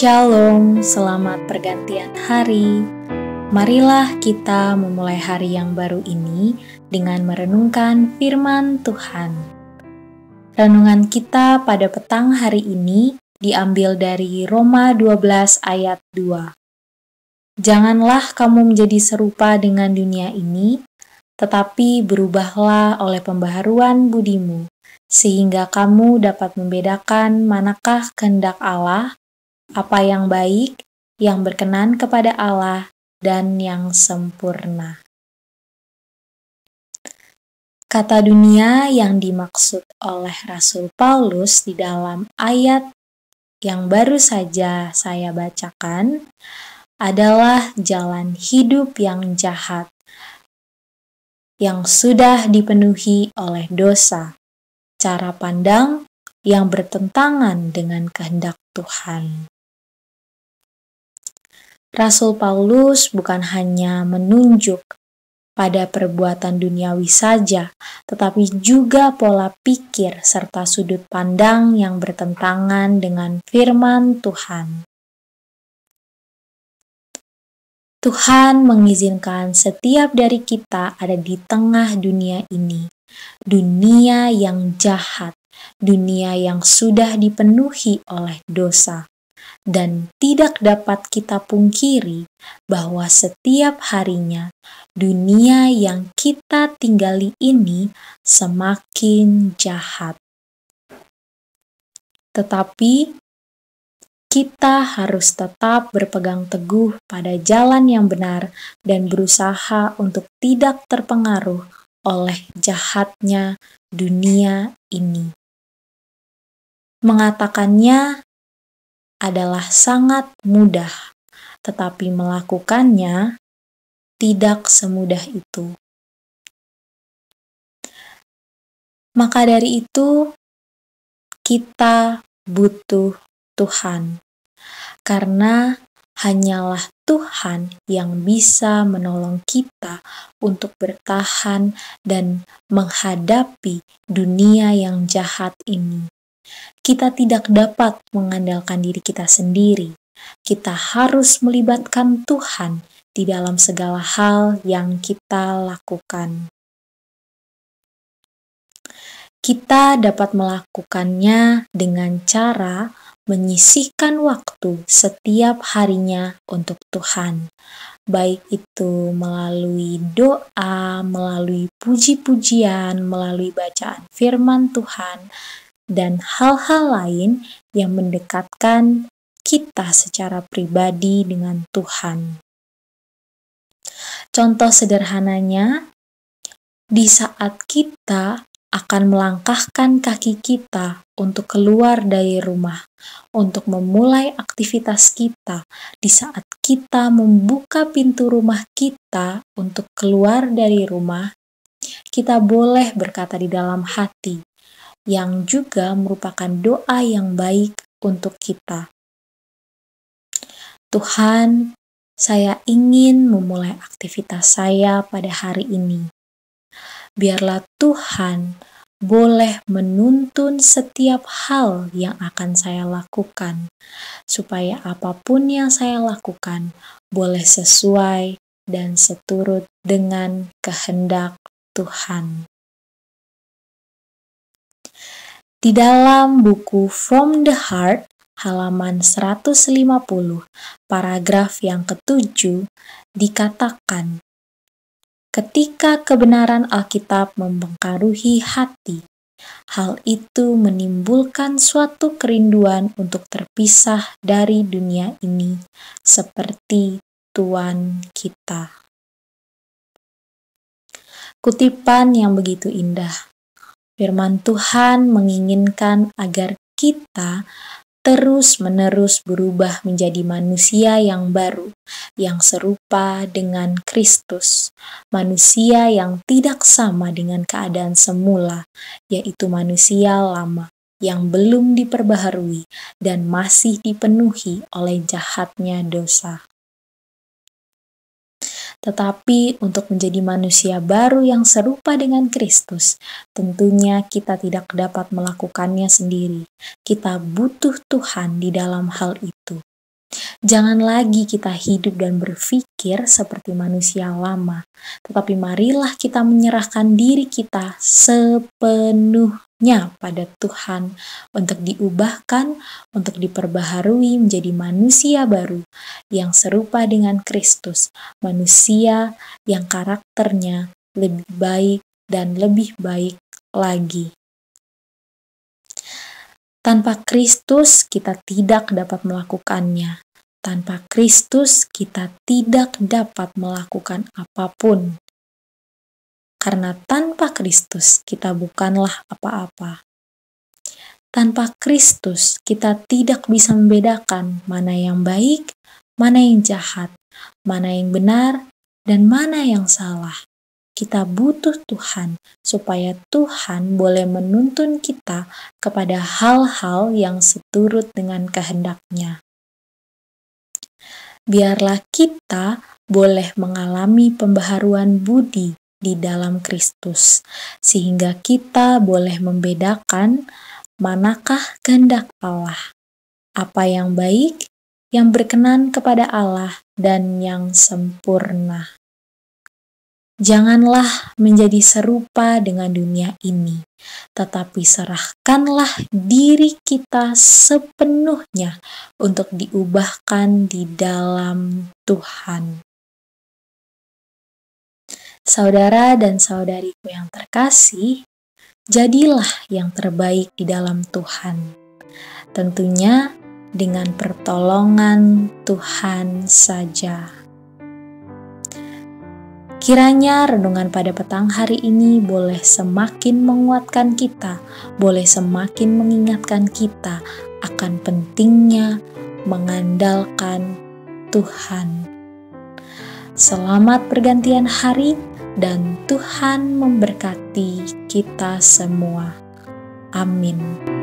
Shalom, selamat pergantian hari. Marilah kita memulai hari yang baru ini dengan merenungkan firman Tuhan. Renungan kita pada petang hari ini diambil dari Roma 12 ayat 2. Janganlah kamu menjadi serupa dengan dunia ini, tetapi berubahlah oleh pembaharuan budimu, sehingga kamu dapat membedakan manakah kehendak Allah, apa yang baik, yang berkenan kepada Allah, dan yang sempurna. Kata dunia yang dimaksud oleh Rasul Paulus di dalam ayat yang baru saja saya bacakan adalah jalan hidup yang jahat yang sudah dipenuhi oleh dosa, cara pandang yang bertentangan dengan kehendak Tuhan. Rasul Paulus bukan hanya menunjuk pada perbuatan duniawi saja, tetapi juga pola pikir serta sudut pandang yang bertentangan dengan firman Tuhan. Tuhan mengizinkan setiap dari kita ada di tengah dunia ini, dunia yang jahat, dunia yang sudah dipenuhi oleh dosa, dan tidak dapat kita pungkiri bahwa setiap harinya dunia yang kita tinggali ini semakin jahat. Tetapi kita harus tetap berpegang teguh pada jalan yang benar dan berusaha untuk tidak terpengaruh oleh jahatnya dunia ini. Mengatakannya adalah sangat mudah, tetapi melakukannya tidak semudah itu. Maka dari itu, kita butuh Tuhan, karena hanyalah Tuhan yang bisa menolong kita untuk bertahan dan menghadapi dunia yang jahat ini. Kita tidak dapat mengandalkan diri kita sendiri. Kita harus melibatkan Tuhan di dalam segala hal yang kita lakukan. Kita dapat melakukannya dengan cara menyisihkan waktu setiap harinya untuk Tuhan, baik itu melalui doa, melalui puji-pujian, melalui bacaan firman Tuhan, dan hal-hal lain yang mendekatkan kita secara pribadi dengan Tuhan. Contoh sederhananya, di saat kita akan melangkahkan kaki kita untuk keluar dari rumah, untuk memulai aktivitas kita di saat kita membuka pintu rumah kita untuk keluar dari rumah. Kita boleh berkata di dalam hati, yang juga merupakan doa yang baik untuk kita. Tuhan, saya ingin memulai aktivitas saya pada hari ini. Biarlah Tuhan boleh menuntun setiap hal yang akan saya lakukan, supaya apapun yang saya lakukan boleh sesuai dan seturut dengan kehendak Tuhan di dalam buku From the Heart halaman 150 paragraf yang ketujuh dikatakan ketika kebenaran Alkitab mempengaruhi hati hal itu menimbulkan suatu kerinduan untuk terpisah dari dunia ini seperti Tuhan kita kutipan yang begitu indah Firman Tuhan menginginkan agar kita terus-menerus berubah menjadi manusia yang baru, yang serupa dengan Kristus, manusia yang tidak sama dengan keadaan semula, yaitu manusia lama yang belum diperbaharui dan masih dipenuhi oleh jahatnya dosa. Tetapi untuk menjadi manusia baru yang serupa dengan Kristus, tentunya kita tidak dapat melakukannya sendiri. Kita butuh Tuhan di dalam hal itu. Jangan lagi kita hidup dan berpikir seperti manusia lama, tetapi marilah kita menyerahkan diri kita sepenuhnya pada Tuhan untuk diubahkan, untuk diperbaharui menjadi manusia baru yang serupa dengan Kristus, manusia yang karakternya lebih baik dan lebih baik lagi. Tanpa Kristus, kita tidak dapat melakukannya. Tanpa Kristus, kita tidak dapat melakukan apapun, karena tanpa Kristus, kita bukanlah apa-apa. Tanpa Kristus, kita tidak bisa membedakan mana yang baik, mana yang jahat, mana yang benar, dan mana yang salah. Kita butuh Tuhan supaya Tuhan boleh menuntun kita kepada hal-hal yang seturut dengan kehendaknya biarlah kita boleh mengalami pembaharuan budi di dalam Kristus, sehingga kita boleh membedakan manakah kehendak Allah, apa yang baik, yang berkenan kepada Allah, dan yang sempurna. Janganlah menjadi serupa dengan dunia ini, tetapi serahkanlah diri kita sepenuhnya untuk diubahkan di dalam Tuhan. Saudara dan saudariku yang terkasih, jadilah yang terbaik di dalam Tuhan. Tentunya dengan pertolongan Tuhan saja. Kiranya renungan pada petang hari ini boleh semakin menguatkan kita, boleh semakin mengingatkan kita akan pentingnya mengandalkan Tuhan. Selamat pergantian hari, dan Tuhan memberkati kita semua. Amin.